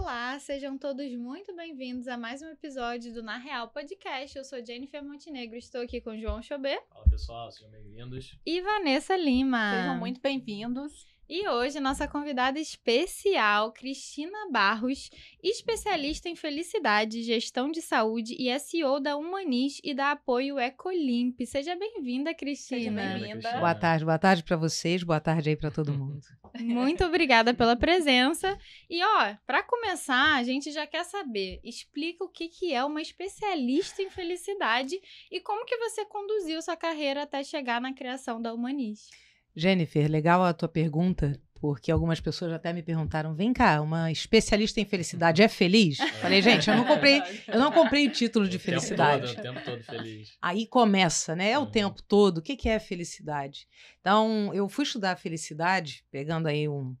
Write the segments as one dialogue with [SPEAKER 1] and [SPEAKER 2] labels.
[SPEAKER 1] Olá, sejam todos muito bem-vindos a mais um episódio do Na Real Podcast. Eu sou Jennifer Montenegro, estou aqui com João Chobê.
[SPEAKER 2] Olá, pessoal, sejam bem-vindos.
[SPEAKER 1] E Vanessa Lima. Sejam muito bem-vindos. E hoje, nossa convidada especial, Cristina Barros, especialista em felicidade, gestão de saúde e SEO é da Humanis e da Apoio Ecolimp. Seja bem-vinda, Cristina. bem-vinda.
[SPEAKER 3] Boa tarde, boa tarde para vocês, boa tarde aí para todo uhum. mundo.
[SPEAKER 1] Muito obrigada pela presença. E ó, para começar, a gente já quer saber, explica o que que é uma especialista em felicidade e como que você conduziu sua carreira até chegar na criação da Humanis.
[SPEAKER 3] Jennifer, legal a tua pergunta, porque algumas pessoas até me perguntaram: vem cá, uma especialista em felicidade é feliz? Falei, gente, eu não comprei, é eu não comprei o título de o felicidade. Tempo
[SPEAKER 2] todo, o tempo todo feliz.
[SPEAKER 3] Aí começa, né? É o uhum. tempo todo. O que, que é felicidade? Então, eu fui estudar felicidade, pegando aí um,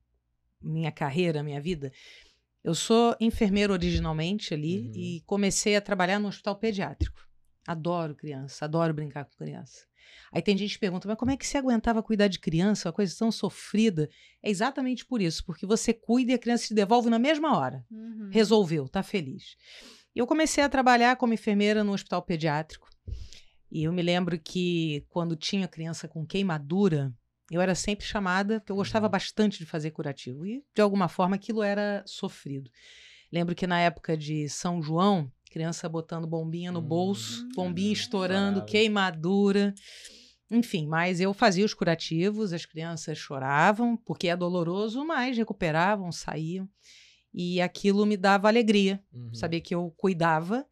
[SPEAKER 3] minha carreira, minha vida. Eu sou enfermeira originalmente ali uhum. e comecei a trabalhar no hospital pediátrico. Adoro criança, adoro brincar com criança. Aí tem gente que pergunta, mas como é que se aguentava cuidar de criança, uma coisa tão sofrida? É exatamente por isso, porque você cuida e a criança te devolve na mesma hora. Uhum. Resolveu, tá feliz. Eu comecei a trabalhar como enfermeira no hospital pediátrico. E eu me lembro que quando tinha criança com queimadura, eu era sempre chamada, porque eu gostava uhum. bastante de fazer curativo. E, de alguma forma, aquilo era sofrido. Lembro que na época de São João, Criança botando bombinha no hum, bolso, bombinha hum. estourando, queimadura. Enfim, mas eu fazia os curativos, as crianças choravam, porque é doloroso, mas recuperavam, saíam. E aquilo me dava alegria, uhum. saber que eu cuidava,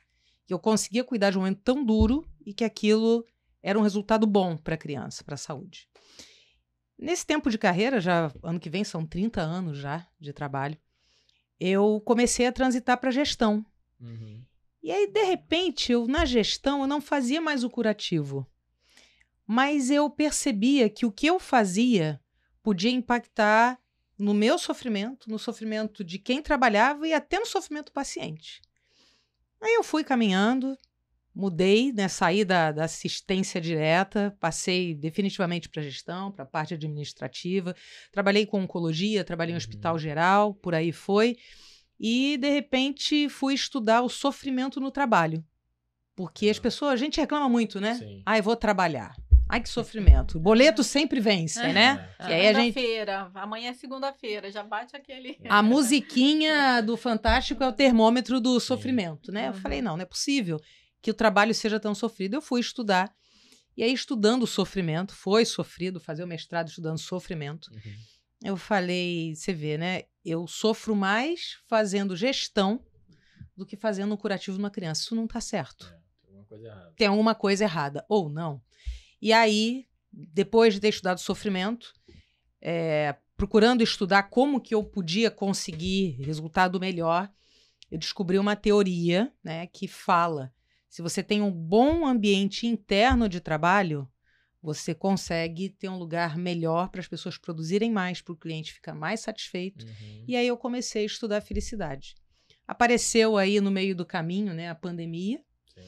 [SPEAKER 3] que eu conseguia cuidar de um momento tão duro e que aquilo era um resultado bom para a criança, para a saúde. Nesse tempo de carreira, já ano que vem são 30 anos já de trabalho, eu comecei a transitar para gestão. Uhum. E aí, de repente, eu na gestão eu não fazia mais o curativo. Mas eu percebia que o que eu fazia podia impactar no meu sofrimento, no sofrimento de quem trabalhava e até no sofrimento do paciente. Aí eu fui caminhando, mudei, né, saí da, da assistência direta, passei definitivamente para gestão, para a parte administrativa, trabalhei com oncologia, trabalhei em uhum. hospital geral, por aí foi. E, de repente, fui estudar o sofrimento no trabalho. Porque as pessoas, a gente reclama muito, né? Sim. Ah, eu vou trabalhar. Ai, que sofrimento. Boleto sempre vence, é, né? É. E aí a gente...
[SPEAKER 4] feira amanhã é segunda-feira, já bate aquele. É. A
[SPEAKER 3] musiquinha do Fantástico é o termômetro do sofrimento, né? Eu uhum. falei, não, não é possível que o trabalho seja tão sofrido. Eu fui estudar. E aí, estudando o sofrimento, foi sofrido fazer o mestrado estudando sofrimento. Uhum eu falei, você vê, né? Eu sofro mais fazendo gestão do que fazendo um curativo numa criança. Isso não está certo. É, tem alguma coisa errada. Ou não. E aí, depois de ter estudado sofrimento, é, procurando estudar como que eu podia conseguir resultado melhor, eu descobri uma teoria né, que fala se você tem um bom ambiente interno de trabalho, você consegue ter um lugar melhor para as pessoas produzirem mais, para o cliente ficar mais satisfeito. Uhum. E aí eu comecei a estudar a felicidade. Apareceu aí no meio do caminho, né, a pandemia. Sim.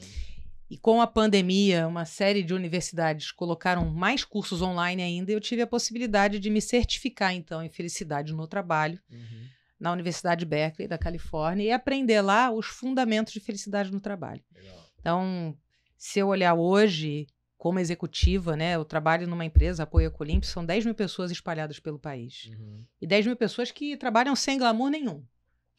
[SPEAKER 3] E com a pandemia, uma série de universidades colocaram mais cursos online ainda, e eu tive a possibilidade de me certificar então em felicidade no trabalho. Uhum. Na Universidade Berkeley, da Califórnia, e aprender lá os fundamentos de felicidade no trabalho. Legal. Então, se eu olhar hoje, como executiva, né? Eu trabalho numa empresa, apoio a Colimp, são 10 mil pessoas espalhadas pelo país. Uhum. E 10 mil pessoas que trabalham sem glamour nenhum.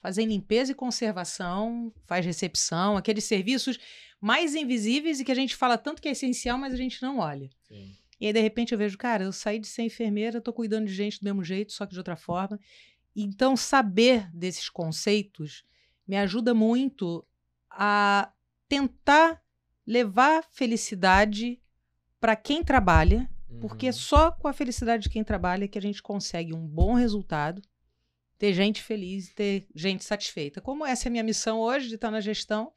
[SPEAKER 3] Fazem limpeza e conservação, faz recepção, aqueles serviços mais invisíveis e que a gente fala tanto que é essencial, mas a gente não olha. Sim. E aí, de repente, eu vejo, cara, eu saí de ser enfermeira, tô cuidando de gente do mesmo jeito, só que de outra forma. Então, saber desses conceitos me ajuda muito a tentar levar felicidade para quem trabalha, é uhum. porque só com a felicidade de quem trabalha que a gente consegue um bom resultado, ter gente feliz, ter gente satisfeita. Como essa é a minha missão hoje de estar na gestão,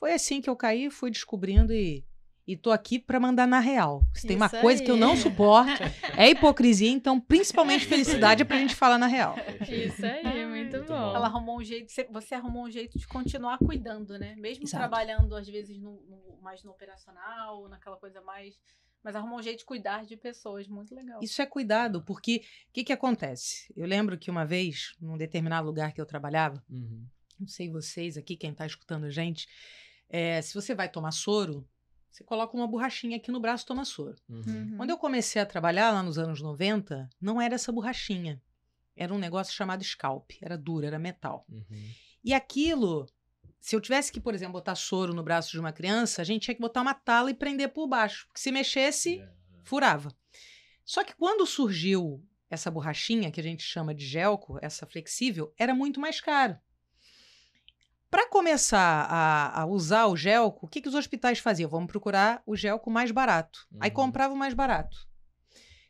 [SPEAKER 3] foi assim que eu caí, fui descobrindo e e tô aqui para mandar na real. Se tem Isso uma coisa aí. que eu não suporto, é hipocrisia, então principalmente felicidade é pra gente falar na real.
[SPEAKER 4] Isso aí, muito bom. Ela arrumou um jeito, você arrumou um jeito de continuar cuidando, né? Mesmo Exato. trabalhando, às vezes, no, no, mais no operacional, naquela coisa mais. Mas arrumou um jeito de cuidar de pessoas, muito legal. Isso é
[SPEAKER 3] cuidado, porque o que, que acontece? Eu lembro que uma vez, num determinado lugar que eu trabalhava, uhum. não sei vocês aqui, quem está escutando a gente, é, se você vai tomar soro, você coloca uma borrachinha aqui no braço e toma soro. Uhum. uhum. Quando eu comecei a trabalhar lá nos anos 90, não era essa borrachinha. Era um negócio chamado scalp, era duro, era metal. Uhum. E aquilo, se eu tivesse que, por exemplo, botar soro no braço de uma criança, a gente tinha que botar uma tala e prender por baixo, porque se mexesse, é, é. furava. Só que quando surgiu essa borrachinha, que a gente chama de gelco, essa flexível, era muito mais caro. Para começar a, a, usar o gelco, o que, que os hospitais faziam? Vamos procurar o gelco mais barato. Uhum. Aí comprava o mais barato.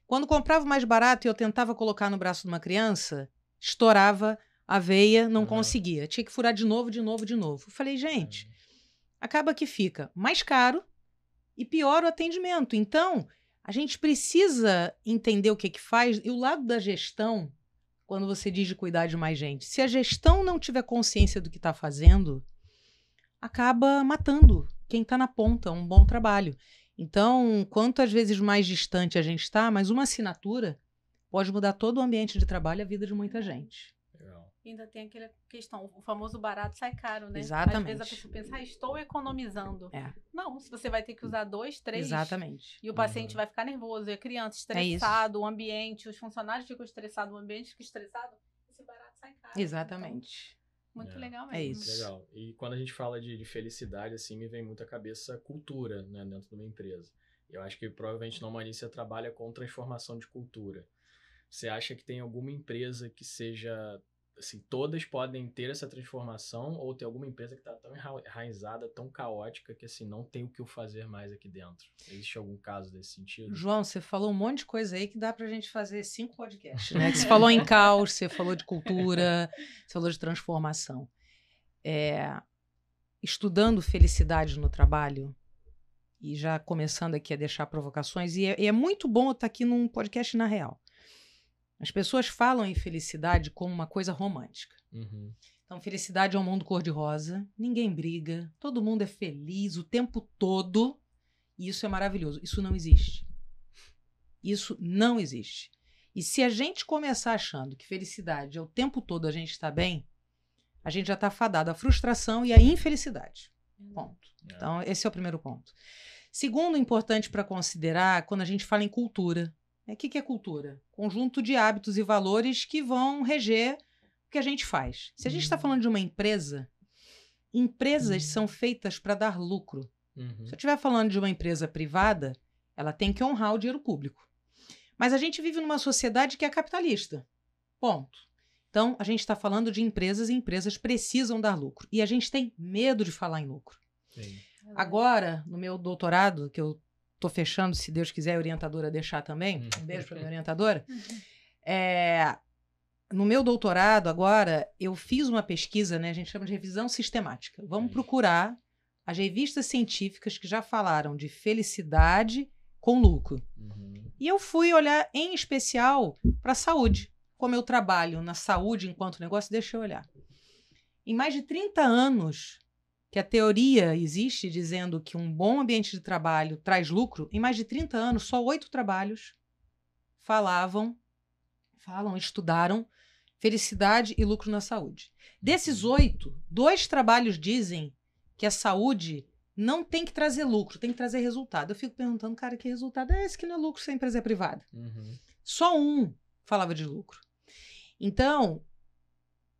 [SPEAKER 3] Quando comprava mais barato e eu tentava colocar no braço de uma criança, estourava a veia, não uhum. conseguia. Tinha que furar de novo, de novo, de novo. Eu falei, gente, uhum. acaba que fica mais caro e pior o atendimento. Então, a gente precisa entender o que, que faz. E o lado da gestão, quando você diz de cuidar de mais gente, se a gestão não tiver consciência do que está fazendo, acaba matando quem está na ponta, é um bom trabalho. Então, quanto às vezes mais distante a gente está, mas uma assinatura pode mudar todo o ambiente de trabalho e a vida de muita gente.
[SPEAKER 4] Ainda tem aquela questão, o famoso barato sai caro, né? Exatamente. Às vezes a pessoa pensa, ah, estou economizando. É. Não, se você vai ter que usar dois, três. Exatamente. E o paciente uhum. vai ficar nervoso, e a criança é estressado, é o ambiente, os funcionários ficam estressados, o ambiente fica estressado, esse barato sai caro. Exatamente. Então, muito é. legal é mesmo. É isso. Legal.
[SPEAKER 2] E quando a gente fala de, de felicidade, assim, me vem muito à cabeça cultura, né, dentro de uma empresa. Eu acho que provavelmente na Humani trabalha com transformação de cultura. Você acha que tem alguma empresa que seja assim, todas podem ter essa transformação ou ter alguma empresa que está tão enraizada, tão caótica, que assim, não tem o que eu fazer mais aqui dentro. Existe algum caso desse sentido? João,
[SPEAKER 3] você falou um monte de coisa aí que dá para a gente fazer cinco podcasts, né? você falou em caos, você falou de cultura, você falou de transformação. É, estudando felicidade no trabalho, e já começando aqui a deixar provocações, e é, e é muito bom eu estar tá aqui num podcast na real as pessoas falam em felicidade como uma coisa romântica. Uhum. Então, felicidade é um mundo cor-de-rosa, ninguém briga, todo mundo é feliz o tempo todo, e isso é maravilhoso. Isso não existe. Isso não existe. E se a gente começar achando que felicidade é o tempo todo a gente está bem, a gente já está fadado à frustração e à infelicidade. Uhum. Ponto. É. Então, esse é o primeiro ponto. Segundo importante para considerar, quando a gente fala em cultura, o né, que, que é cultura? Conjunto de hábitos e valores que vão reger o que a gente faz. Se a gente está falando de uma empresa, empresas uhum. são feitas para dar lucro. Uhum. Se eu estiver falando de uma empresa privada, ela tem que honrar o dinheiro público. Mas a gente vive numa sociedade que é capitalista. Ponto. Então, a gente está falando de empresas e empresas precisam dar lucro. E a gente tem medo de falar em lucro. Sim. Agora, no meu doutorado, que eu tô fechando, se Deus quiser, a orientadora deixar também. Hum. Um beijo para minha orientadora. Uhum. É, no meu doutorado agora, eu fiz uma pesquisa, né? A gente chama de revisão sistemática. Vamos procurar as revistas científicas que já falaram de felicidade com lucro. Uhum. E eu fui olhar em especial para a saúde. Como eu trabalho na saúde enquanto negócio, deixa eu olhar. Em mais de 30 anos, que a teoria existe dizendo que um bom ambiente de trabalho traz lucro, em mais de 30 anos, só oito trabalhos falavam, falam, estudaram felicidade e lucro na saúde. Desses uhum. oito, dois trabalhos dizem que a saúde não tem que trazer lucro, tem que trazer resultado. Eu fico perguntando, cara, que resultado é esse que não é lucro se a empresa é privada? Uhum. Só um falava de lucro. Então,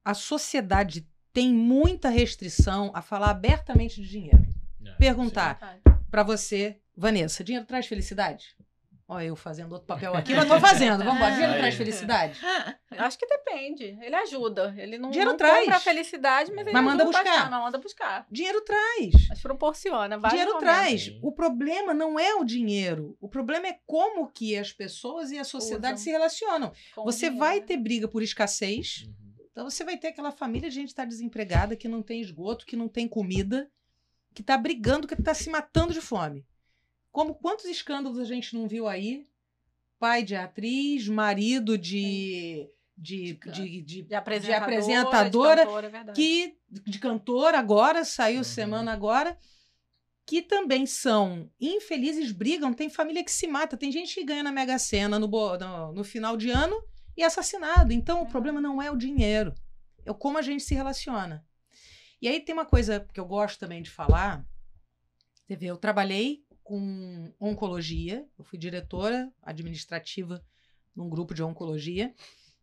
[SPEAKER 3] a sociedade tem muita restrição a falar abertamente de dinheiro. É, Perguntar para você, Vanessa, dinheiro traz felicidade? Olha, eu fazendo outro papel aqui, mas estou fazendo. Vamos embora. Dinheiro traz é. felicidade?
[SPEAKER 4] Acho que depende. Ele ajuda. Ele não, dinheiro não traz. compra felicidade, mas é. ele mas manda buscar. Não manda buscar. Dinheiro traz. Mas proporciona. Dinheiro traz.
[SPEAKER 3] O problema não é o dinheiro. O problema é como que as pessoas e a sociedade Usam. se relacionam. Com Você dinheiro. vai né? ter briga por escassez. Uhum então você vai ter aquela família de gente que está desempregada, que não tem esgoto, que não tem comida, que está brigando, que está se matando de fome. Como quantos escândalos a gente não viu aí? Pai de atriz, marido de. De, de, de, de, apresentadora, de apresentadora cantora, é que de cantora agora saiu uhum. semana agora que também são infelizes brigam tem família que se mata tem gente que ganha na mega sena no, no, no final de ano e assassinado. Então, o uhum. problema não é o dinheiro, é como a gente se relaciona. E aí tem uma coisa que eu gosto também de falar. Você vê, eu trabalhei com oncologia, eu fui diretora administrativa num grupo de oncologia,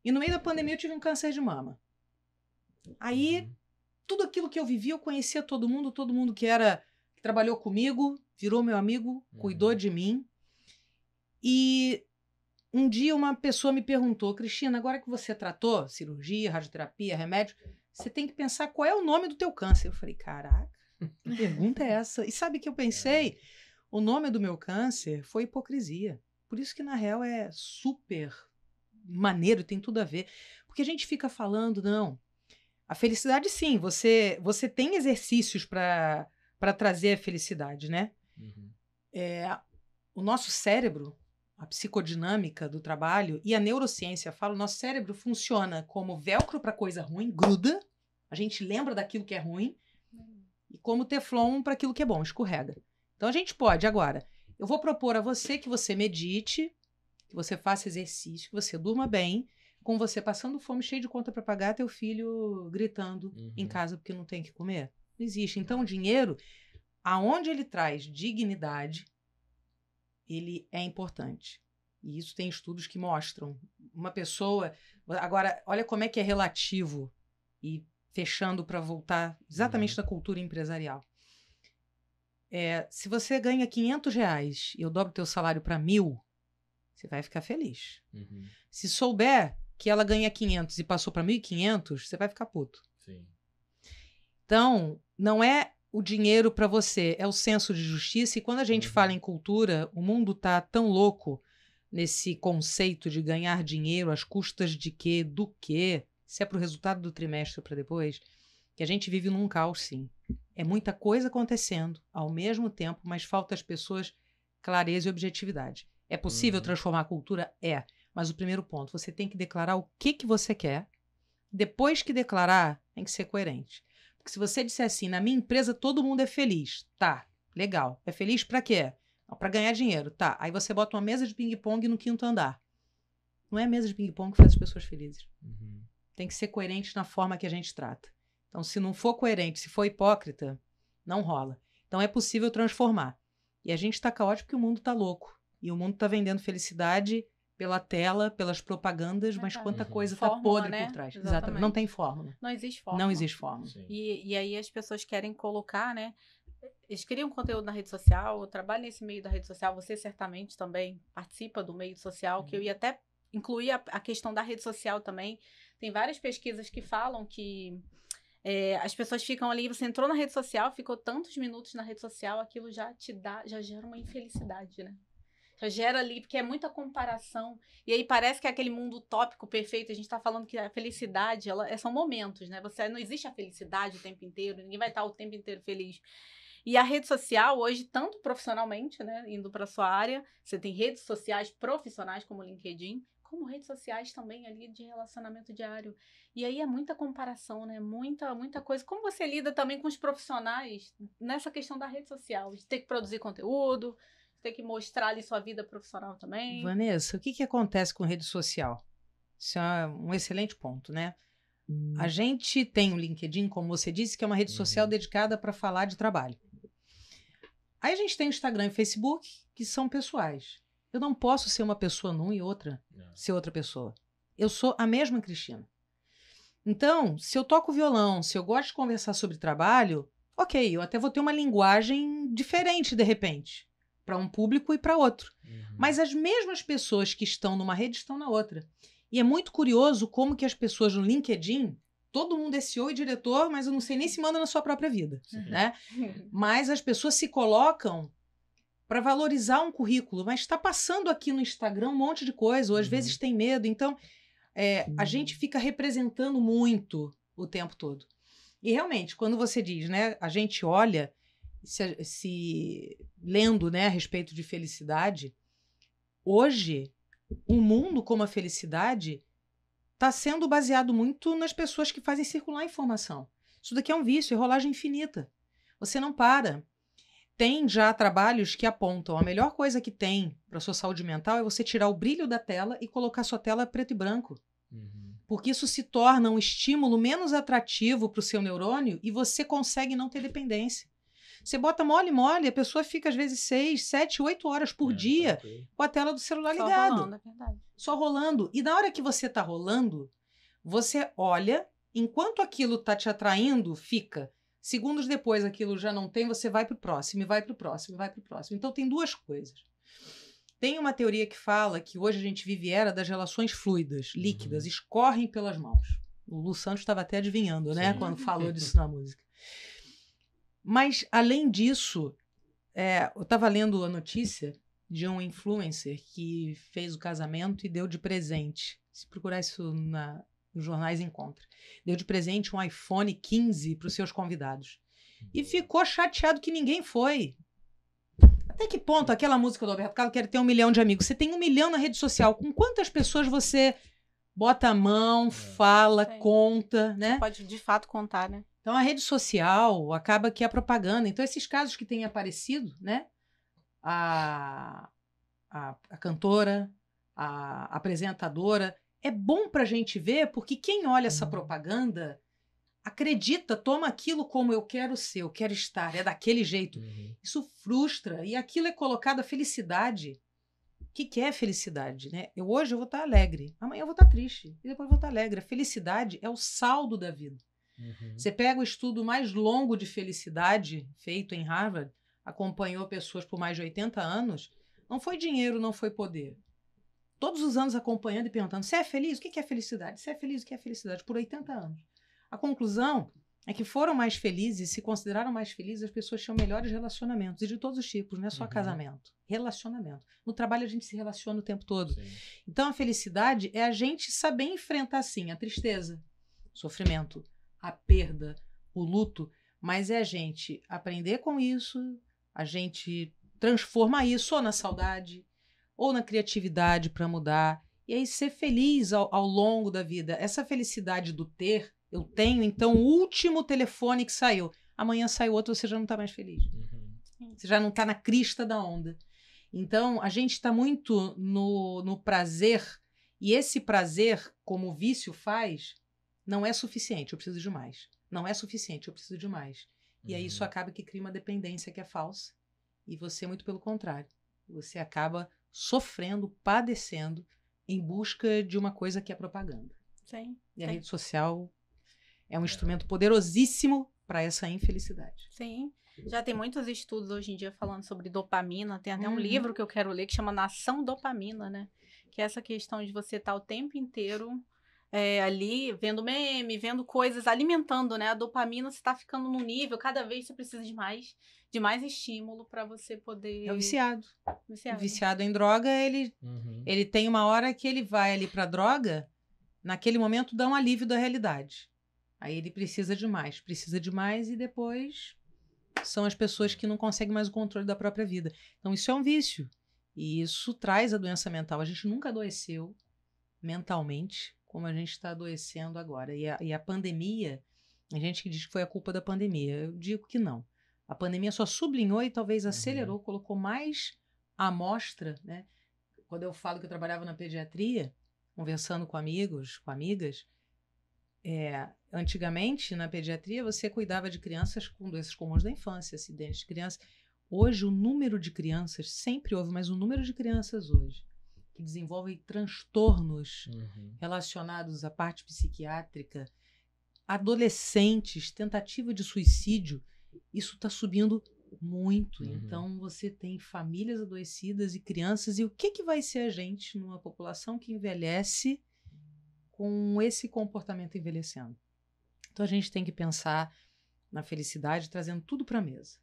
[SPEAKER 3] e no meio da pandemia eu tive um câncer de mama. Aí, uhum. tudo aquilo que eu vivi, eu conhecia todo mundo, todo mundo que era que trabalhou comigo, virou meu amigo, cuidou uhum. de mim. E um dia uma pessoa me perguntou, Cristina, agora que você tratou cirurgia, radioterapia, remédio, você tem que pensar qual é o nome do teu câncer. Eu falei, caraca, que pergunta é essa? E sabe o que eu pensei? O nome do meu câncer foi hipocrisia. Por isso que, na real, é super maneiro, tem tudo a ver. Porque a gente fica falando, não. A felicidade, sim, você, você tem exercícios para trazer a felicidade, né? Uhum. É, o nosso cérebro a psicodinâmica do trabalho e a neurociência fala, o nosso cérebro funciona como velcro para coisa ruim, gruda, a gente lembra daquilo que é ruim, e como teflon para aquilo que é bom, escorrega. Então a gente pode agora. Eu vou propor a você que você medite, que você faça exercício, que você durma bem, com você passando fome, cheio de conta para pagar, teu filho gritando uhum. em casa porque não tem que comer. Não existe. Então o dinheiro, aonde ele traz dignidade, ele é importante. E isso tem estudos que mostram. Uma pessoa. Agora, olha como é que é relativo e fechando para voltar exatamente uhum. na cultura empresarial. É, se você ganha 500 reais e eu dobro teu salário para mil, você vai ficar feliz. Uhum. Se souber que ela ganha 500 e passou para 1.500, você vai ficar puto. Sim. Então, não é o dinheiro para você é o senso de justiça. E quando a gente uhum. fala em cultura, o mundo tá tão louco nesse conceito de ganhar dinheiro às custas de quê, do quê, se é para o resultado do trimestre para depois, que a gente vive num caos, sim. É muita coisa acontecendo ao mesmo tempo, mas falta às pessoas clareza e objetividade. É possível uhum. transformar a cultura? É. Mas o primeiro ponto, você tem que declarar o que, que você quer. Depois que declarar, tem que ser coerente. Porque se você disser assim, na minha empresa todo mundo é feliz, tá, legal. É feliz para quê? Para ganhar dinheiro, tá. Aí você bota uma mesa de ping-pong no quinto andar. Não é mesa de ping-pong que faz as pessoas felizes. Uhum. Tem que ser coerente na forma que a gente trata. Então, se não for coerente, se for hipócrita, não rola. Então, é possível transformar. E a gente está caótico porque o mundo está louco. E o mundo está vendendo felicidade pela tela, pelas propagandas, mas quanta uhum. coisa está podre né? por trás. Exatamente. Exatamente. Não tem fórmula.
[SPEAKER 4] Não existe fórmula. Não existe fórmula. E, e aí as pessoas querem colocar, né? Eles criam conteúdo na rede social, trabalham nesse meio da rede social, você certamente também participa do meio social, uhum. que eu uhum. ia até incluir a, a, questão da rede social também. Tem várias pesquisas que falam que é, as pessoas ficam ali, você entrou na rede social, ficou tantos minutos na rede social, aquilo já te dá, já gera uma infelicidade, né? Já então, gera ali, porque é muita comparação. E aí parece que é aquele mundo utópico perfeito. A gente está falando que a felicidade, ela, é, são momentos, né? Você não existe a felicidade o tempo inteiro, ninguém vai estar o tempo inteiro feliz. E a rede social hoje, tanto profissionalmente, né, indo para sua área, você tem redes sociais profissionais como o LinkedIn, como redes sociais também ali de relacionamento diário. E aí é muita comparação, né? Muita, muita coisa. Como você lida também com os profissionais nessa questão da rede social, de ter que produzir conteúdo, ter que mostrar ali sua vida profissional também.
[SPEAKER 3] Vanessa, o que, que acontece com rede social? Isso é um excelente ponto, né? Hum. A gente tem o LinkedIn, como você disse, que é uma rede social uhum. dedicada para falar de trabalho. Aí a gente tem o Instagram e Facebook, que são pessoais. Eu não posso ser uma pessoa num e outra não. É. ser outra pessoa. Eu sou a mesma Cristina. Então, se eu toco violão, se eu gosto de conversar sobre trabalho, ok, eu até vou ter uma linguagem diferente de repente para um público e para outro. Uhum. Mas as mesmas pessoas que estão numa rede estão na outra. E é muito curioso como que as pessoas no LinkedIn, todo mundo é CEO e diretor, mas eu não sei nem se manda na sua própria vida, Sim. Uhum. né? Mas as pessoas se colocam para valorizar um currículo, mas está passando aqui no Instagram um monte de coisa, ou às uhum. vezes tem medo. Então, é, a gente fica representando muito o tempo todo. E realmente, quando você diz, né, a gente olha se, se lendo né, a respeito de felicidade, hoje o um mundo como a felicidade está sendo baseado muito nas pessoas que fazem circular a informação. Isso daqui é um vício, é rolagem infinita. Você não para. Tem já trabalhos que apontam a melhor coisa que tem para sua saúde mental é você tirar o brilho da tela e colocar sua tela preto e branco. Uhum. Porque isso se torna um estímulo menos atrativo para o seu neurônio e você consegue não ter dependência. Você bota mole, mole, a pessoa fica às vezes seis, sete, oito horas por é, dia com a tela do celular Só ligado. Só rolando, é verdade. Só rolando. E na hora que você tá rolando, você olha, enquanto aquilo tá te atraindo, fica. Segundos depois aquilo já não tem, você vai pro próximo, e vai pro próximo, e vai pro próximo. Então tem duas coisas. Tem uma teoria que fala que hoje a gente vive era das relações fluidas, líquidas, uhum. escorrem pelas mãos. O Lu Santos estava até adivinhando, né, Sim. quando falou disso na música. Mas, além disso, é, eu estava lendo a notícia de um influencer que fez o casamento e deu de presente. Se procurar isso na, nos jornais, encontra. Deu de presente um iPhone 15 para os seus convidados. E ficou chateado que ninguém foi. Até que ponto aquela música do Alberto Carlos quer ter um milhão de amigos? Você tem um milhão na rede social. Com quantas pessoas você bota a mão, é. fala, é. conta, né? Você pode de fato contar, né? Então a rede social acaba que é a propaganda. Então esses casos que têm aparecido, né? A, a, a cantora, a apresentadora, é bom para a gente ver porque quem olha essa uhum. propaganda acredita, toma aquilo como eu quero ser, eu quero estar, é daquele jeito. Uhum. Isso frustra e aquilo é colocado a felicidade. O que, que é felicidade? Né? Eu hoje eu vou estar alegre, amanhã eu vou estar triste e depois eu vou estar alegre. A felicidade é o saldo da vida. Uhum. Você pega o estudo mais longo de felicidade feito em Harvard, acompanhou pessoas por mais de 80 anos, não foi dinheiro, não foi poder. Todos os anos acompanhando e perguntando: você é feliz? O que é felicidade? Você é feliz? O que é felicidade? Por 80 anos. A conclusão é que foram mais felizes, se consideraram mais felizes, as pessoas tinham melhores relacionamentos, e de todos os tipos, não é só uhum. casamento. Relacionamento. No trabalho a gente se relaciona o tempo todo. Sim. Então a felicidade é a gente saber enfrentar, sim, a tristeza, sofrimento, a perda, o luto, mas é a gente aprender com isso, a gente transformar isso ou na saudade ou na criatividade para mudar e aí ser feliz ao, ao longo da vida. Essa felicidade do ter, eu tenho, então o último telefone que saiu, amanhã sai outro, você já não está mais feliz. Uhum. Você já não está na crista da onda. Então, a gente está muito no, no prazer, e esse prazer, como o vício faz, não é suficiente, eu preciso de mais. Não é suficiente, eu preciso de mais. E uhum. aí isso uhum. acaba que cria uma dependência que é falsa. E você, é muito pelo contrário, você acaba sofrendo, padecendo em busca de uma coisa que é propaganda.
[SPEAKER 4] Sim. E sim. a rede
[SPEAKER 3] social é um é. instrumento poderosíssimo para essa infelicidade.
[SPEAKER 4] Sim. Já tem muitos estudos hoje em dia falando sobre dopamina. Tem até uhum. um livro que eu quero ler que chama Nação Dopamina, né? Que é essa questão de você estar tá o tempo inteiro é, ali vendo meme, vendo coisas, alimentando, né? A dopamina você tá ficando num nível, cada vez você precisa de mais, de mais estímulo para você poder. É o viciado. viciado. O
[SPEAKER 3] viciado em droga, ele, uhum. ele tem uma hora que ele vai ali pra droga, naquele momento dá um alívio da realidade. Aí ele precisa de mais, precisa de mais e depois são as pessoas que não conseguem mais o controle da própria vida. Então isso é um vício. E isso traz a doença mental. A gente nunca adoeceu mentalmente como a gente está adoecendo agora. E a, e a pandemia, a gente que diz que foi a culpa da pandemia, eu digo que não. A pandemia só sublinhou e talvez uhum. acelerou, uhum. colocou mais amostra, né? Quando eu falo que eu trabalhava na pediatria, conversando com amigos, com amigas, é, antigamente na pediatria você cuidava de crianças com doenças comuns da infância, acidentes de criança. Hoje o número de crianças sempre houve, mas o número de crianças hoje que desenvolvem transtornos uhum. relacionados à parte psiquiátrica, adolescentes, tentativa de suicídio, isso está subindo muito. Uhum. Então você tem famílias adoecidas e crianças e o que que vai ser a gente numa população que envelhece com esse comportamento envelhecendo? Então a gente tem que pensar na felicidade trazendo tudo para a mesa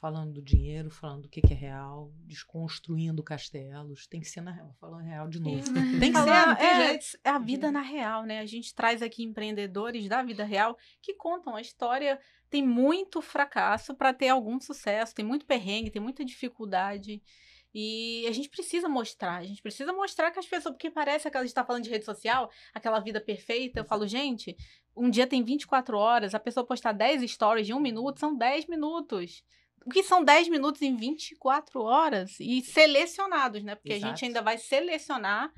[SPEAKER 3] falando do dinheiro, falando do que, que é real, desconstruindo castelos. Tem que ser na real, falando real de novo. tem que ser, é, é,
[SPEAKER 4] é, a vida uhum. na real, né? A gente traz aqui empreendedores da vida real que contam a história. Tem muito fracasso para ter algum sucesso, tem muito perrengue, tem muita dificuldade. E a gente precisa mostrar, a gente precisa mostrar que as pessoas, porque parece que a gente está falando de rede social, aquela vida perfeita. Eu falo, gente, um dia tem 24 horas, a pessoa postar 10 stories de um minuto, são 10 minutos. O que são 10 minutos em 24 horas e selecionados, né? Porque Exato. a gente ainda vai selecionar.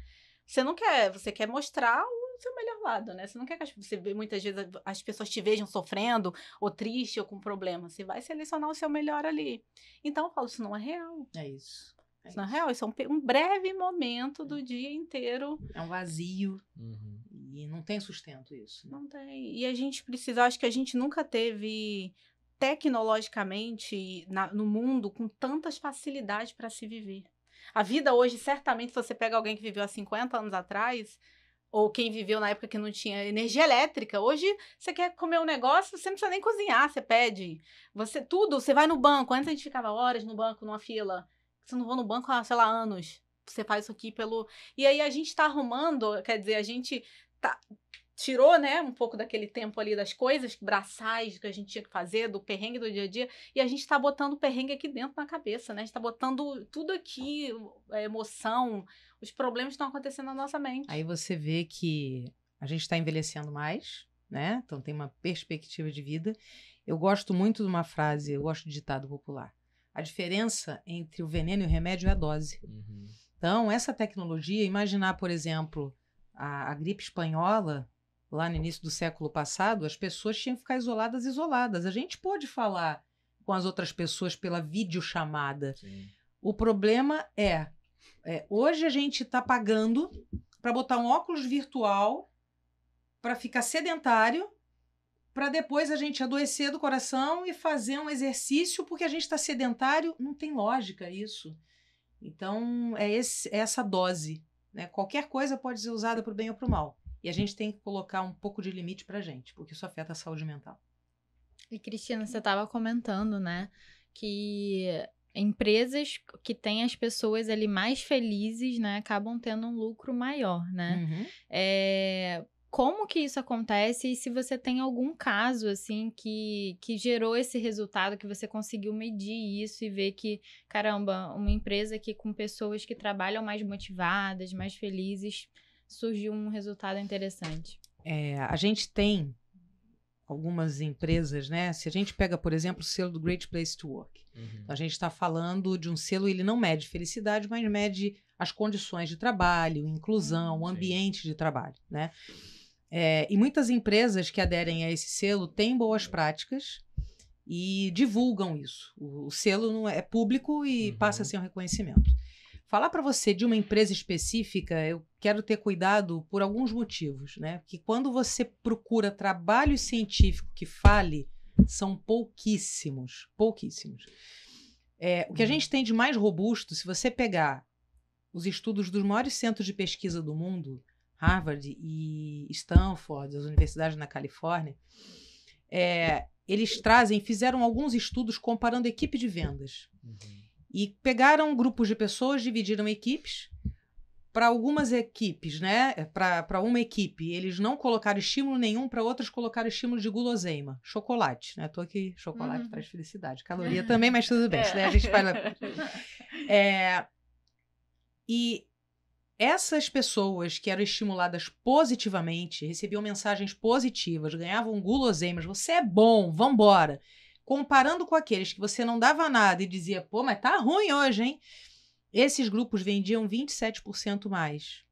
[SPEAKER 4] Você não quer, você quer mostrar o seu melhor lado, né? Você não quer que você vê, muitas vezes as pessoas te vejam sofrendo ou triste ou com problema. Você vai selecionar o seu melhor ali. Então eu falo, isso não é real. É isso. É isso, não é real, isso é um, breve momento do é. dia inteiro. É um vazio. Uhum. E não tem sustento isso. Né? Não tem. E a gente precisa, acho que a gente nunca teve tecnologicamente na, no mundo com tantas facilidades para se viver. A vida hoje, certamente, se você pega alguém que viveu há 50 anos atrás, ou quem viveu na época que não tinha energia elétrica, hoje você quer comer um negócio, você não precisa nem cozinhar, você pede. Você tudo, você vai no banco, antes a gente ficava horas no banco numa fila. Você não vou no banco há, sei lá, anos. Você faz isso aqui pelo E aí a gente está arrumando, quer dizer, a gente tá tirou, né, um pouco daquele tempo ali das coisas braçais que a gente tinha que fazer, do perrengue do dia a dia, e a gente está botando o perrengue aqui dentro na cabeça, né? A gente tá botando tudo aqui, a é, emoção, os problemas estão acontecendo na nossa mente.
[SPEAKER 3] Aí você vê que a gente está envelhecendo mais, né? Então tem uma perspectiva de vida. Eu gosto muito de uma frase, eu gosto de ditado popular. A diferença entre o veneno e o remédio é a dose. Uhum. Então, essa tecnologia, imaginar, por exemplo, a, a gripe espanhola lá no início do século passado, as pessoas tinham que ficar isoladas, isoladas. A gente pôde falar com as outras pessoas pela videochamada. Sim. O problema é, é, hoje a gente está pagando para botar um óculos virtual para ficar sedentário para depois a gente adoecer do coração e fazer um exercício porque a gente está sedentário não tem lógica isso então é, esse, é essa dose né? qualquer coisa pode ser usada para o bem ou para o mal e a gente tem que colocar um pouco de limite pra gente, porque isso afeta a saúde mental.
[SPEAKER 1] E Cristina, você estava comentando, né, que empresas que têm as pessoas ali mais felizes, né, acabam tendo um lucro maior, né? Uhum. É, como que isso acontece e se você tem algum caso assim que, que gerou esse resultado que você conseguiu medir isso e ver que caramba uma empresa que com pessoas que trabalham mais motivadas mais felizes surgiu um resultado interessante?
[SPEAKER 3] É, a gente tem algumas empresas, né? Se a gente pega, por exemplo, o selo do Great Place to Work, uhum. Então, a gente está falando de um selo, ele não mede felicidade, mas mede as condições de trabalho, inclusão, uhum. o ambiente Sim. de trabalho, né? É, e muitas empresas que aderem a esse selo têm boas práticas e divulgam isso. O, o selo é, é público e uhum. passa a ser um reconhecimento falar para você de uma empresa específica, eu quero ter cuidado por alguns motivos, né? Que quando você procura trabalho científico que fale, são pouquíssimos, pouquíssimos. É, o que a uhum. gente tem de mais robusto, se você pegar os estudos dos maiores centros de pesquisa do mundo, Harvard e Stanford, as universidades na Califórnia, é, eles trazem, fizeram alguns estudos comparando equipe de vendas. Uhum e pegaram grupos de pessoas, dividiram equipes. Para algumas equipes, né? É, para uma equipe, eles não colocaram estímulo nenhum, para outras colocaram estímulo de guloseima, chocolate, né? Tô aqui, chocolate uhum. traz felicidade. Caloria também, mas tudo bem, é. né? A gente vai. É, e essas pessoas que eram estimuladas positivamente, recebiam mensagens positivas, ganhavam guloseimas, você é bom, vambora. embora comparando com aqueles que você não dava nada e dizia, pô, mas tá ruim hoje, hein? Esses grupos vendiam 27% mais.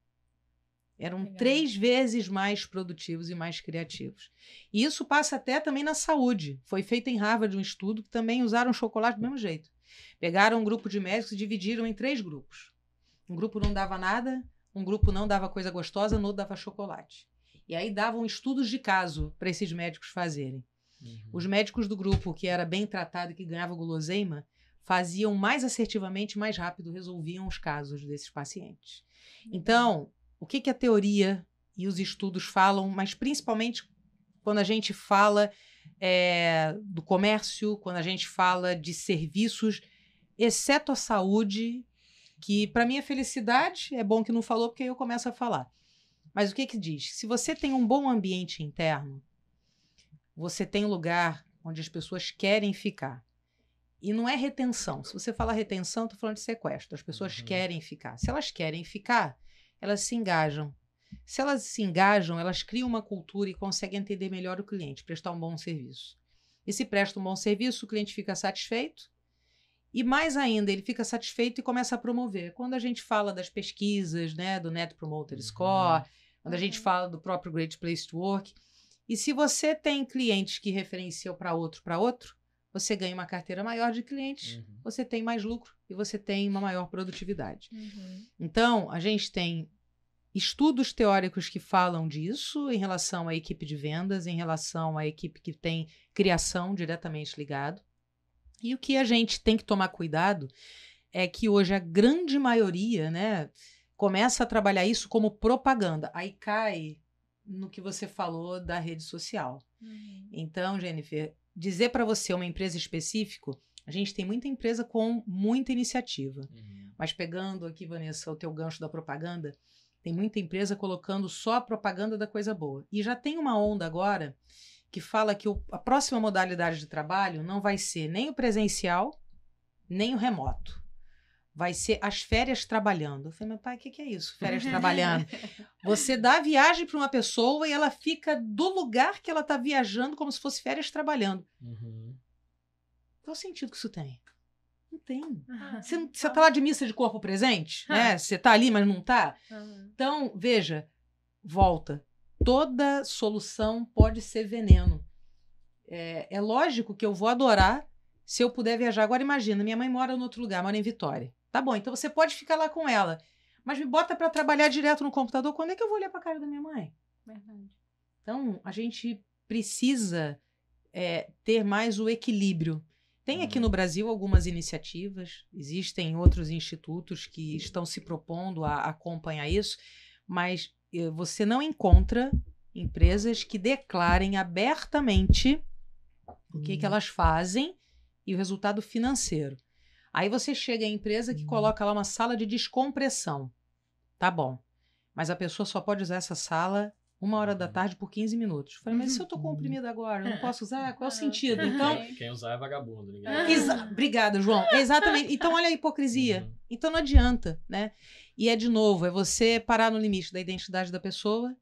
[SPEAKER 3] Eram Legal. três vezes mais produtivos e mais criativos. E isso passa até também na saúde. Foi feito em Harvard um estudo que também usaram chocolate do mesmo jeito. Pegaram um grupo de médicos e dividiram em três grupos. Um grupo não dava nada, um grupo não dava coisa gostosa, no outro dava chocolate. E aí davam estudos de caso para esses médicos fazerem. Uhum. Os médicos do grupo, que era bem tratado e que ganhava guloseima, faziam mais assertivamente, mais rápido, resolviam os casos desses pacientes. Uhum. Então, o que, que a teoria e os estudos falam, mas principalmente quando a gente fala é, do comércio, quando a gente fala de serviços, exceto a saúde, que para mim é felicidade, é bom que não falou, porque aí eu começo a falar. Mas o que que diz? Se você tem um bom ambiente interno, você tem lugar onde as pessoas querem ficar. E não é retenção. Se você fala retenção, estou falando de sequestro. As pessoas uhum. querem ficar. Se elas querem ficar, elas se engajam. Se elas se engajam, elas criam uma cultura e conseguem entender melhor o cliente, prestar um bom serviço. E se presta um bom serviço, o cliente fica satisfeito. E mais ainda, ele fica satisfeito e começa a promover. Quando a gente fala das pesquisas, né, do Net Promoter uhum. Score, uhum. quando a gente uhum. fala do próprio Great Place to Work, e se você tem clientes que referenciam para outro, para outro, você ganha uma carteira maior de clientes, uhum. você tem mais lucro e você tem uma maior produtividade. Uhum. Então, a gente tem estudos teóricos que falam disso em relação à equipe de vendas, em relação à equipe que tem criação diretamente ligado. E o que a gente tem que tomar cuidado é que hoje a grande maioria, né, começa a trabalhar isso como propaganda. Aí cai no que você falou da rede social. Uhum. Então, Jennifer, dizer para você uma empresa específica, a gente tem muita empresa com muita iniciativa. Uhum. Mas pegando aqui, Vanessa, o teu gancho da propaganda, tem muita empresa colocando só a propaganda da coisa boa. E já tem uma onda agora que fala que o, a próxima modalidade de trabalho não vai ser nem o presencial, nem o remoto vai ser as férias trabalhando. Eu falei, meu pai, o que, que, é isso? Férias trabalhando. Você dá viagem para uma pessoa e ela fica do lugar que ela está viajando como se fosse férias trabalhando. Uhum. Qual sentido que isso tem? Não tem. Uhum. Você, está lá de missa de corpo presente, uhum. né? Você está ali, mas não está. Então, veja, volta. Toda solução pode ser veneno. É, é lógico que eu vou adorar se eu puder viajar. Agora imagina, minha mãe mora em outro lugar, mora em Vitória. Tá bom, então você pode ficar lá com ela. Mas me bota para trabalhar direto no computador. Quando é que eu vou olhar pra cara da minha mãe? Verdade. Então, a gente precisa é, ter mais o equilíbrio. Tem aqui no uhum. Brasil algumas iniciativas, existem outros institutos que estão se propondo a acompanhar isso, mas eh, você não encontra empresas que declarem abertamente o que, que hum. elas fazem e o resultado financeiro. Aí você chega à empresa que uhum. coloca lá uma sala de descompressão. Tá bom. Mas a pessoa só pode usar essa sala uma hora da uhum. tarde por 15 minutos. Eu falei, mas se eu tô uhum. comprimida agora, eu não posso usar? Qual é o sentido? Então.
[SPEAKER 2] Quem usar é vagabundo, ninguém.
[SPEAKER 4] Ah. Exa...
[SPEAKER 3] Obrigada, João. Exatamente. Então, olha a hipocrisia. Uhum. Então não adianta, né? E é de novo, é você parar no limite da identidade da pessoa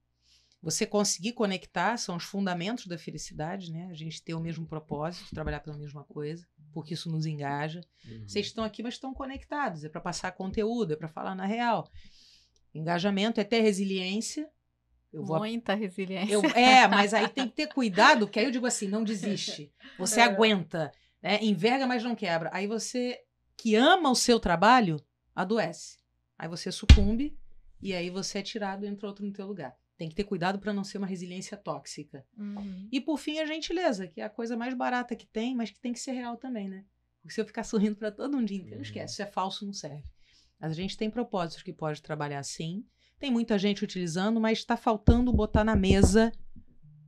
[SPEAKER 3] você conseguir conectar são os fundamentos da felicidade, né? A gente ter o mesmo propósito, trabalhar pela mesma coisa, porque isso nos engaja. Uhum. Vocês estão aqui, mas estão conectados. É para passar conteúdo, é para falar na real. Engajamento é ter resiliência,
[SPEAKER 4] Vou... Muita resiliência. Eu... É, mas
[SPEAKER 3] aí tem que ter cuidado, que aí eu digo assim: não desiste. Você é. aguenta, né? enverga, mas não quebra. Aí você, que ama o seu trabalho, adoece. Aí você sucumbe e aí você é tirado e entra outro no teu lugar. Tem que ter cuidado para não ser uma resiliência tóxica. Uhum. E por fim, a gentileza, que é a coisa mais barata que tem, mas que tem que ser real também, né? Porque se eu ficar sorrindo para todo mundo inteiro, uhum. esquece. Se é falso, não serve. Mas a gente tem propósitos que pode trabalhar sim. Tem muita gente utilizando, mas está faltando botar na mesa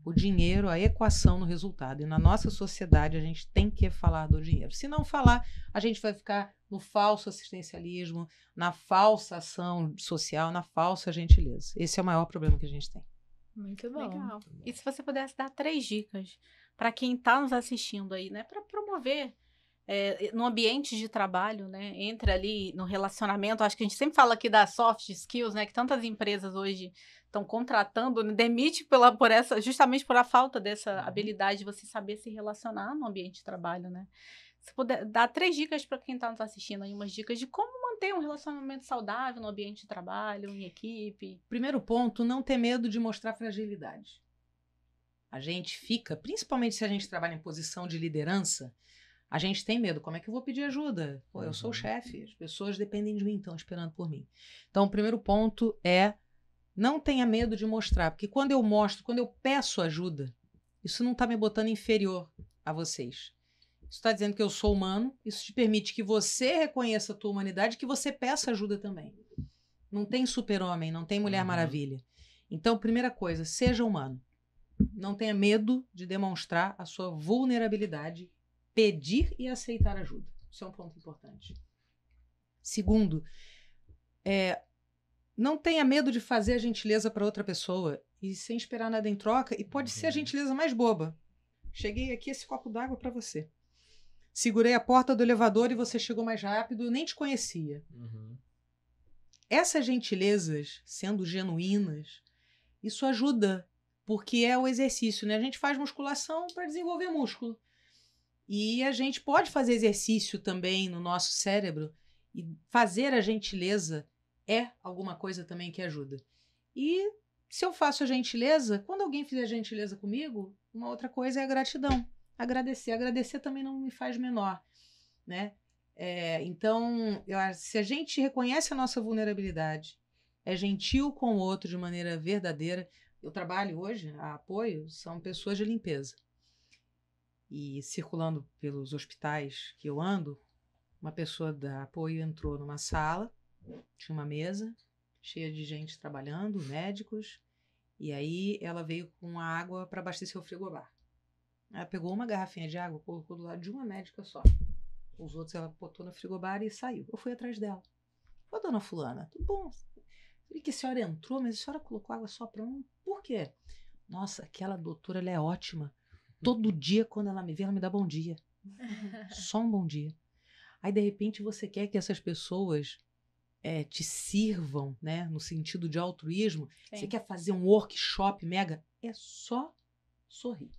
[SPEAKER 3] o dinheiro, a equação no resultado. E na nossa sociedade a gente tem que falar do dinheiro. Se não falar, a gente vai ficar no falso assistencialismo, na falsa ação social, na falsa gentileza. Esse é o maior problema que a gente
[SPEAKER 4] tem. Muito bom. Legal. E se você pudesse dar três dicas para quem está nos assistindo aí, né, para promover é, no ambiente de trabalho, né? Entra ali no relacionamento. Acho que a gente sempre fala aqui das soft skills, né? Que tantas empresas hoje estão contratando, né, demite pela, por essa, justamente por a falta dessa uhum. habilidade de você saber se relacionar no ambiente de trabalho, né? Se puder dar três dicas para quem está nos assistindo aí, umas dicas de como manter um relacionamento saudável no ambiente de trabalho, em equipe. Primeiro ponto, não ter medo de mostrar fragilidade.
[SPEAKER 3] A gente fica, principalmente se a gente trabalha em posição de liderança, a gente tem medo. Como é que eu vou pedir ajuda? Pô, eu sou o uhum. chefe, as pessoas dependem de mim, estão esperando por mim. Então, o primeiro ponto é não tenha medo de mostrar, porque quando eu mostro, quando eu peço ajuda, isso não está me botando inferior a vocês. Isso está dizendo que eu sou humano, isso te permite que você reconheça a tua humanidade, que você peça ajuda também. Não tem super-homem, não tem mulher uhum. maravilha. Então, primeira coisa, seja humano. Não tenha medo de demonstrar a sua vulnerabilidade pedir e aceitar ajuda. Isso é um ponto importante. Segundo, é, não tenha medo de fazer a gentileza para outra pessoa e sem esperar nada em troca. E pode ser a uhum. gentileza mais boba. Cheguei aqui esse copo d'água para você. Segurei a porta do elevador e você chegou mais rápido, eu nem te conhecia. Uhum. Essas gentilezas, sendo genuínas, isso ajuda, porque é o exercício, né? A gente faz musculação para desenvolver músculo. E a gente pode fazer exercício também no nosso cérebro e fazer a gentileza é alguma coisa também que ajuda. E se eu faço a gentileza, quando alguém fizer gentileza comigo, uma outra coisa é a gratidão. Agradecer. Agradecer também não me faz menor, né? É, então, eu, se a gente reconhece a nossa vulnerabilidade, é gentil com o outro de maneira verdadeira. Eu trabalho hoje, a apoio, são pessoas de limpeza. E circulando pelos hospitais que eu ando, uma pessoa da apoio entrou numa sala, tinha uma mesa cheia de gente trabalhando, médicos, e aí ela veio com água para abastecer o frigobar. Ela pegou uma garrafinha de água, colocou do lado de uma médica só. Os outros ela botou no frigobar e saiu. Eu fui atrás dela. Ô, dona Fulana, tudo bom? Falei que a senhora entrou, mas a senhora colocou água só para um. Por quê? Nossa, aquela doutora, ela é ótima. Todo dia, quando ela me vê, ela me dá bom dia.
[SPEAKER 4] Só
[SPEAKER 3] um bom dia. Aí, de repente, você quer que essas pessoas é, te sirvam, né? No sentido de altruísmo. Sim. Você quer fazer um workshop mega? É só sorrir.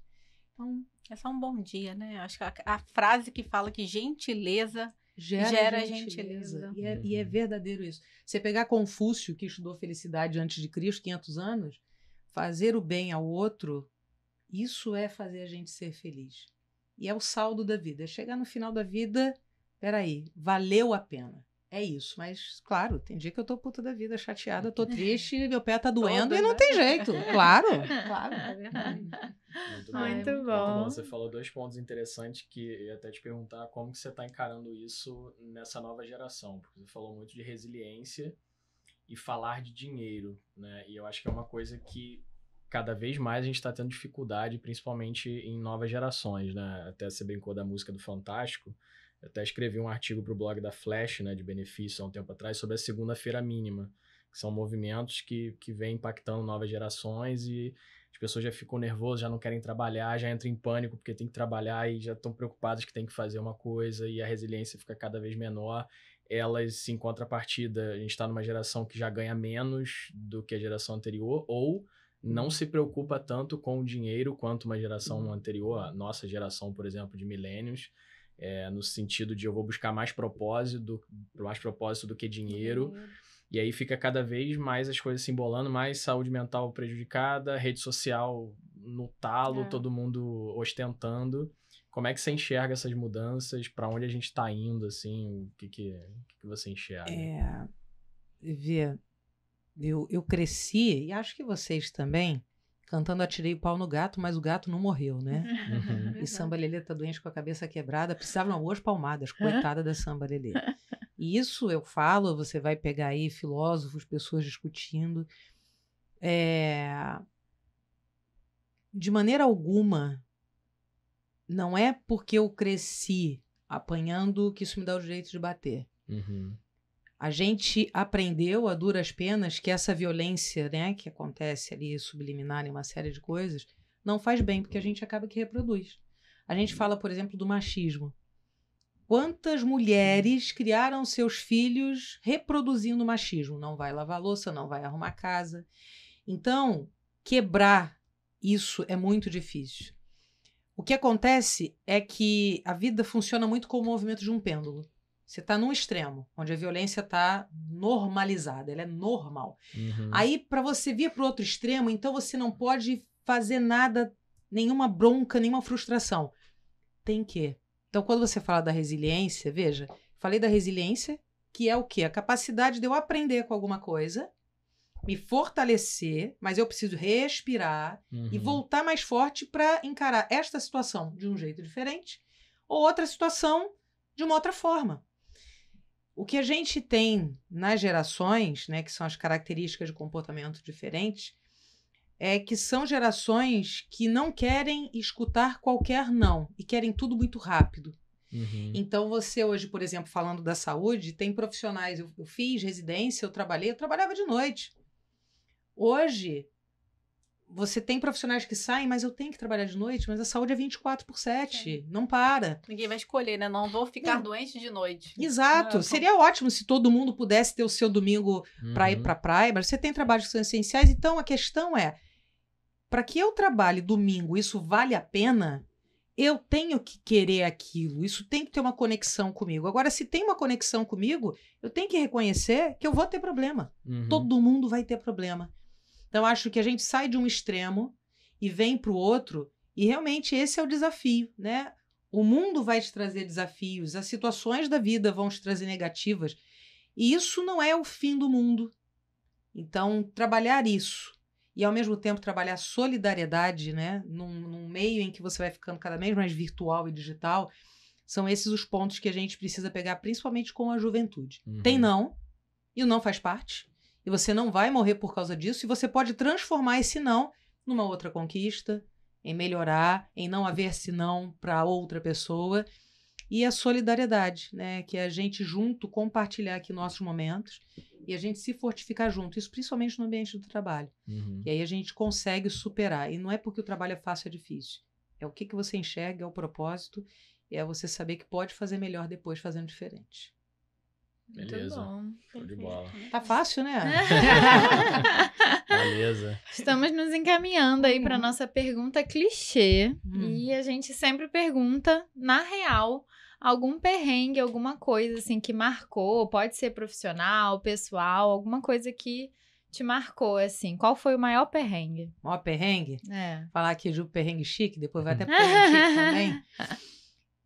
[SPEAKER 4] Então, é só um bom dia, né? Acho que a, a frase que fala que gentileza gera, gera gentileza. gentileza. E, é,
[SPEAKER 3] e, é, uhum. verdadeiro isso. Você pegar Confúcio, que estudou felicidade antes de Cristo, 500 anos, fazer o bem ao outro isso é fazer a gente ser feliz. E é o saldo da vida. É chegar no final da vida, peraí, valeu a pena. É isso, mas claro, tem dia que eu tô puta da vida, chateada, tô triste, meu pé tá doendo Todo, e não né? tem jeito.
[SPEAKER 4] Claro, claro, é verdade. Muito, bom. Muito bom.
[SPEAKER 2] Você falou dois pontos interessantes que eu ia até te perguntar como que você tá encarando isso nessa nova geração, porque você falou muito de resiliência e falar de dinheiro, né? E eu acho que é uma coisa que cada vez mais a gente está tendo dificuldade, principalmente em novas gerações, né? Até você brincou da música do Fantástico. Eu até escrevi um artigo para o blog da Flash, né, de benefício, há um tempo atrás, sobre a segunda-feira mínima, que são movimentos que, que vêm impactando novas gerações e as pessoas já ficam nervosas, já não querem trabalhar, já entram em pânico porque tem que trabalhar e já estão preocupadas que tem que fazer uma coisa e a resiliência fica cada vez menor. Elas, se encontram a partida. a gente está numa geração que já ganha menos do que a geração anterior ou não uhum. se preocupa tanto com o dinheiro quanto uma geração uhum. anterior, a nossa geração, por exemplo, de milênios, é, no sentido de eu vou buscar mais propósito, mais propósito do que dinheiro. E aí fica cada vez mais as coisas se embolando, mais saúde mental prejudicada, rede social no talo, é. todo mundo ostentando. Como é que você enxerga essas mudanças? Para onde a gente está indo, assim? O que, que, que, você enxerga? É,
[SPEAKER 3] Vê, eu, eu cresci, e acho que vocês também, cantando Atirei o Pau no Gato, mas o gato não morreu, né? Uhum. E Samba Lelê tá doente com a cabeça quebrada, precisava de algumas palmadas, coitada da Samba Lelê. E isso eu falo, você vai pegar aí filósofos, pessoas discutindo. É... De maneira alguma, não é porque eu cresci apanhando que isso me dá o direito de bater. Uhum a gente aprendeu a duras penas que essa violência, né, que acontece ali subliminar em uma série de coisas, não faz bem, porque a gente acaba que reproduz. A gente uhum. fala, por exemplo, do machismo. Quantas uhum. mulheres criaram seus filhos reproduzindo machismo? Não vai lavar louça, não vai arrumar casa. Então, quebrar isso é muito difícil. O que acontece é que a vida funciona muito como o movimento de um pêndulo. Você está num extremo, onde a violência está normalizada, ela é normal. Uhum. Aí, para você vir para o outro extremo, então você não pode fazer nada, nenhuma bronca, nenhuma frustração. Tem que. Então, quando você fala da resiliência, veja, falei da resiliência, que é o quê? A capacidade de eu aprender com alguma coisa, me fortalecer, mas eu preciso respirar uhum. e voltar mais forte para encarar esta situação de um jeito diferente ou outra situação de uma outra forma. O que a gente tem nas gerações, né, que são as características de comportamento diferentes, é que são gerações que não querem escutar qualquer não e querem tudo muito rápido. Uhum. Então, você hoje, por exemplo, falando da saúde, tem profissionais. Eu, eu, fiz residência, eu trabalhei, eu trabalhava de noite. Hoje, você tem profissionais que saem, mas eu tenho que trabalhar de noite, mas a saúde é 24 por 7, é. não para.
[SPEAKER 4] Ninguém vai escolher, né? Não vou ficar não. doente de noite. Exato. Não. Seria
[SPEAKER 3] ótimo se todo mundo pudesse ter o seu domingo uhum. para ir para praia, mas você tem trabalhos que são essenciais, então a questão é, para que eu trabalhe domingo, isso vale a pena? Eu tenho que querer aquilo, isso tem que ter uma conexão comigo. Agora, se tem uma conexão comigo, eu tenho que reconhecer que eu vou ter problema. Uhum. Todo mundo vai ter problema. Então, acho que a gente sai de um extremo e vem para o outro, e realmente esse é o desafio, né? O mundo vai te trazer desafios, as situações da vida vão te trazer negativas, e isso não é o fim do mundo. Então, trabalhar isso e ao mesmo tempo trabalhar solidariedade, né? Num, num meio em que você vai ficando cada vez mais virtual e digital, são esses os pontos que a gente precisa pegar, principalmente com a juventude. Uhum. Tem não, e o não faz parte. E você não vai morrer por causa disso, e você pode transformar esse não numa outra conquista, em melhorar, em não haver senão para outra pessoa. E a solidariedade, né? Que é a gente junto compartilhar aqui nossos momentos e a gente se fortificar junto, isso principalmente no ambiente do trabalho. Uhum. E aí a gente consegue superar. E não é porque o trabalho é fácil, é difícil. É o que, que você enxerga, é o propósito, é você saber que pode fazer melhor depois fazendo diferente.
[SPEAKER 4] Beleza. Muito
[SPEAKER 3] bom. Show de bola. Tá fácil, né? Beleza. Estamos nos
[SPEAKER 1] encaminhando aí para uhum. nossa pergunta clichê. Hum. E a gente sempre pergunta, na real, algum perrengue, alguma coisa assim que marcou, pode ser profissional, pessoal, alguma coisa que te marcou, assim? Qual foi o maior perrengue?
[SPEAKER 3] O maior perrengue? É. Falar aqui de perrengue chique, depois vai até perrengue chique também.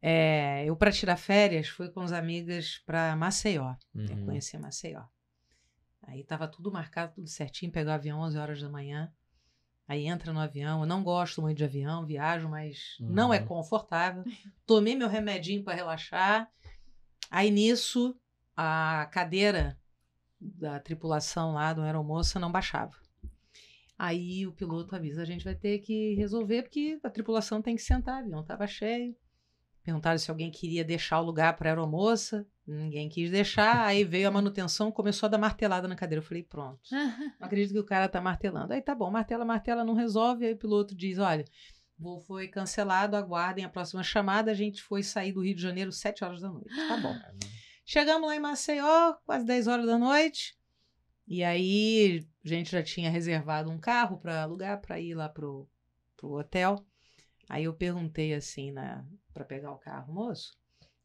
[SPEAKER 3] É, eu, para tirar férias, fui com as amigas para Maceió. Né, uhum. Conhecer Maceió. Aí estava tudo marcado, tudo certinho. pegou o avião 11 horas da manhã. Aí entra no avião. Eu não gosto muito de avião, viajo, mas uhum. não é uhum. confortável. Tomei meu remedinho para relaxar. Aí nisso, a cadeira da tripulação lá do aeromoça não baixava. Aí o piloto avisa: a gente vai ter que resolver, porque a tripulação tem que sentar, o avião estava cheio. Perguntaram se alguém queria deixar o lugar para a aeromoça. Ninguém quis deixar. Aí veio a manutenção, começou a dar martelada na cadeira. Eu falei, pronto. Não acredito que o cara tá martelando. Aí tá bom, martela, martela, não resolve. Aí o piloto diz: olha, voo foi cancelado, aguardem a próxima chamada. A gente foi sair do Rio de Janeiro 7 horas da noite. Tá bom. Ah, Chegamos lá em Maceió, quase 10 horas da noite. E aí a gente já tinha reservado um carro para alugar, para ir lá para pro hotel. Aí eu perguntei assim na, para pegar o carro, moço.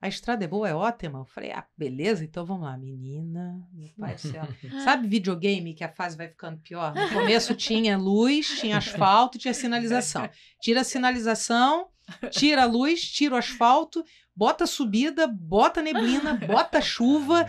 [SPEAKER 3] A estrada é boa, é ótima. Eu falei, ah, beleza, então vamos lá, menina. Meu pai do céu. Sabe videogame que a fase vai ficando pior? No começo tinha luz, tinha asfalto, tinha sinalização. Tira a sinalização, tira a luz, tira o asfalto, bota subida, bota neblina, bota chuva.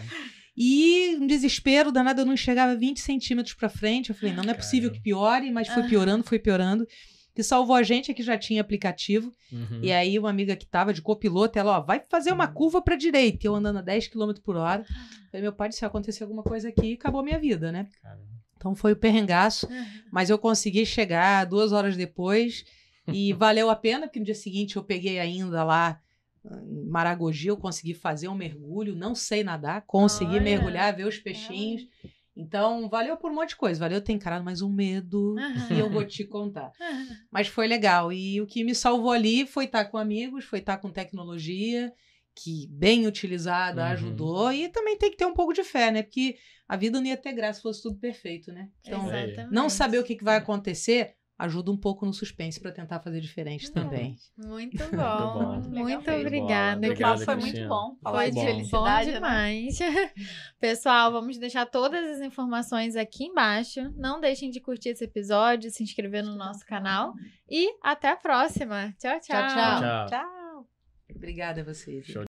[SPEAKER 3] E um desespero danado, eu não enxergava 20 centímetros para frente. Eu falei, não, não é possível que piore, mas foi ah. piorando, foi piorando que salvou a gente é que já tinha aplicativo. Uhum. E aí, uma amiga que tava de copiloto, ela, ó, vai fazer uma uhum. curva pra direita. Eu andando a 10 km por hora. Ah. Falei, meu pai, se acontecer alguma coisa aqui, acabou a minha vida, né? Caramba. Então foi o perrengaço. Uhum. Mas eu consegui chegar duas horas depois. E valeu a pena, porque no dia seguinte eu peguei ainda lá ah, em Maragogi, eu consegui fazer um mergulho. Não sei nadar, consegui Olha. mergulhar, ver os peixinhos. É. Então, valeu por um monte de coisa. Valeu ter encarado mais um medo uhum. que eu vou te contar. Uhum. Mas foi legal. E o que me salvou ali foi estar com amigos, foi estar com tecnologia, que bem utilizada uhum. ajudou. E também tem que ter um pouco de fé, né? Porque a vida não ia ter graça se fosse tudo perfeito, né? Então, Exatamente. não saber o que vai acontecer ajuda um pouco no suspense para tentar fazer diferente uhum. também. Muito
[SPEAKER 4] bom. muito,
[SPEAKER 3] muito
[SPEAKER 1] obrigada. Bom. foi
[SPEAKER 4] muito bom. Falar foi de
[SPEAKER 1] felicidade, bom demais. Né? Pessoal, vamos deixar todas as informações aqui embaixo. Não deixem de curtir esse episódio, se inscrever no nosso canal e até a próxima. Tchau, tchau. Tchau, tchau.
[SPEAKER 4] tchau.
[SPEAKER 3] tchau. Obrigada a vocês. Show